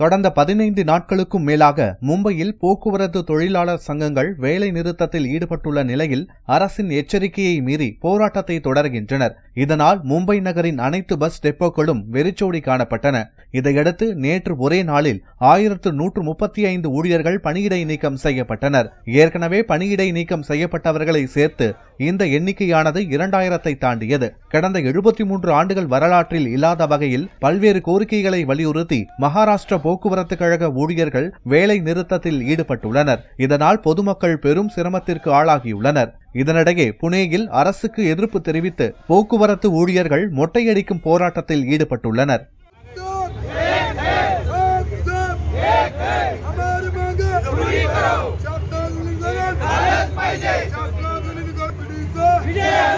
கடந்த பதினைந்து நாட்களுக்கும் மேலாக மும்பையில் போக்குவரத்து தொழிலாளர் சங்கங்கள் வேலை நிறுத்தத்தில் ஈடுபட்டுள்ள நிலையில் அரசின் எச்சரிக்கையை மீறி போராட்டத்தை தொடர்கின்றனர் இதனால் மும்பை நகரின் அனைத்து பஸ் டெப்போக்களும் வெறிச்சோடி காணப்பட்டன இதையடுத்து நேற்று ஒரே நாளில் ஆயிரத்து நூற்று முப்பத்தி ஐந்து ஊழியர்கள் பணியிடை நீக்கம் செய்யப்பட்டனர் ஏற்கனவே பணியிடை நீக்கம் செய்யப்பட்டவர்களை சேர்த்து இந்த எண்ணிக்கையானது இரண்டாயிரத்தை தாண்டியது கடந்த எழுபத்தி மூன்று ஆண்டுகள் வரலாற்றில் இல்லாத வகையில் பல்வேறு கோரிக்கைகளை வலியுறுத்தி மகாராஷ்டிர போக்குவரத்து கழக ஊழியர்கள் வேலை நிறுத்தத்தில் ஈடுபட்டுள்ளனர் இதனால் பொதுமக்கள் பெரும் சிரமத்திற்கு ஆளாகியுள்ளனர் இதனிடையே புனேயில் அரசுக்கு எதிர்ப்பு தெரிவித்து போக்குவரத்து ஊழியர்கள் மொட்டையடிக்கும் போராட்டத்தில் ஈடுபட்டுள்ளனர் Yeah!